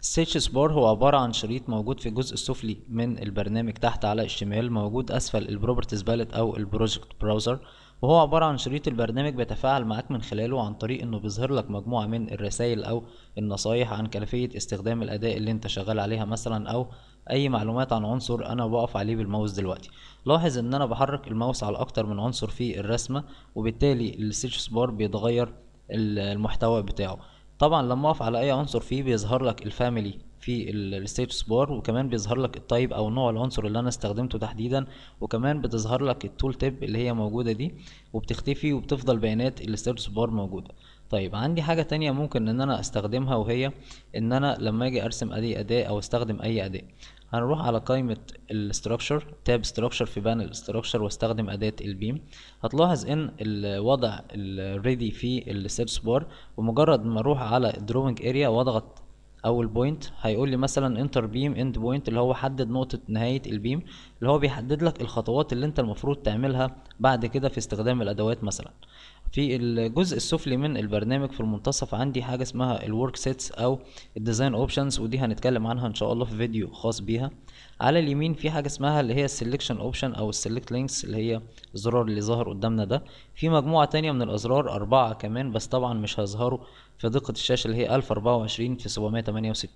السيتش بار هو عبارة عن شريط موجود في الجزء السفلي من البرنامج تحت على الشمال موجود أسفل البروبرتيز باليت أو البروجكت براوزر وهو عبارة عن شريط البرنامج بيتفاعل معاك من خلاله عن طريق إنه بيظهر لك مجموعة من الرسائل أو النصايح عن كيفية استخدام الأداة اللي أنت شغال عليها مثلا أو أي معلومات عن عنصر أنا بقف عليه بالماوس دلوقتي لاحظ إن أنا بحرك الماوس على أكتر من عنصر في الرسمة وبالتالي السيتش بار بيتغير المحتوى بتاعه طبعا لما اقف على اي عنصر فيه بيظهر لك الفاميلي في الستاتس بار وكمان بيظهر لك التايب او نوع العنصر اللي انا استخدمته تحديدا وكمان بتظهر لك التول تيب اللي هي موجوده دي وبتختفي وبتفضل بيانات الستاتس بار موجوده طيب عندي حاجه تانية ممكن ان انا استخدمها وهي ان انا لما اجي ارسم اي اداه او استخدم اي اداه هنروح على قائمة ال structure تاب structure في بانل structure واستخدم أداة البيم هتلاحظ ان الوضع ال ready في ال search bar بمجرد ما اروح على الدروينج اريا واضغط اول بوينت هيقول لي مثلا انتر بيم اند بوينت اللي هو حدد نقطة نهاية البيم اللي هو بيحدد لك الخطوات اللي انت المفروض تعملها بعد كده في استخدام الادوات مثلا في الجزء السفلي من البرنامج في المنتصف عندي حاجة اسمها الورك سيتس او الديزاين اوبشنز ودي هنتكلم عنها ان شاء الله في فيديو خاص بيها على اليمين في حاجة اسمها اللي هي السلكشن اوبشن او السلكت لينكس اللي هي الزرار اللي ظاهر قدامنا ده في مجموعة تانية من الازرار اربعة كمان بس طبعا مش هيظهروا في دقة الشاشة اللي هي 1024 في 768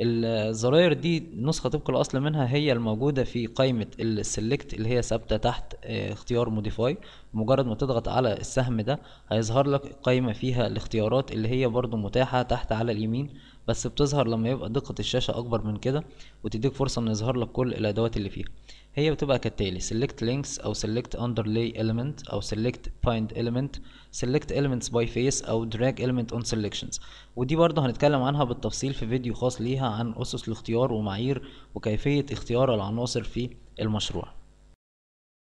الزراير دي نسخة طبق الأصل منها هي الموجودة في قائمة السلكت اللي هي ثابتة تحت آه، اختيار موديفاي مجرد ما تضغط على السهم ده هيظهر لك قايمة فيها الاختيارات اللي هي برضو متاحة تحت على اليمين بس بتظهر لما يبقى دقة الشاشة أكبر من كده وتديك فرصة إن يظهر لك كل الأدوات اللي فيها هي بتبقى كالتالي select links أو select underlay element أو select find element select elements by face أو drag element on selections ودي برضه هنتكلم عنها بالتفصيل في فيديو خاص ليها عن أسس الاختيار ومعايير وكيفية اختيار العناصر في المشروع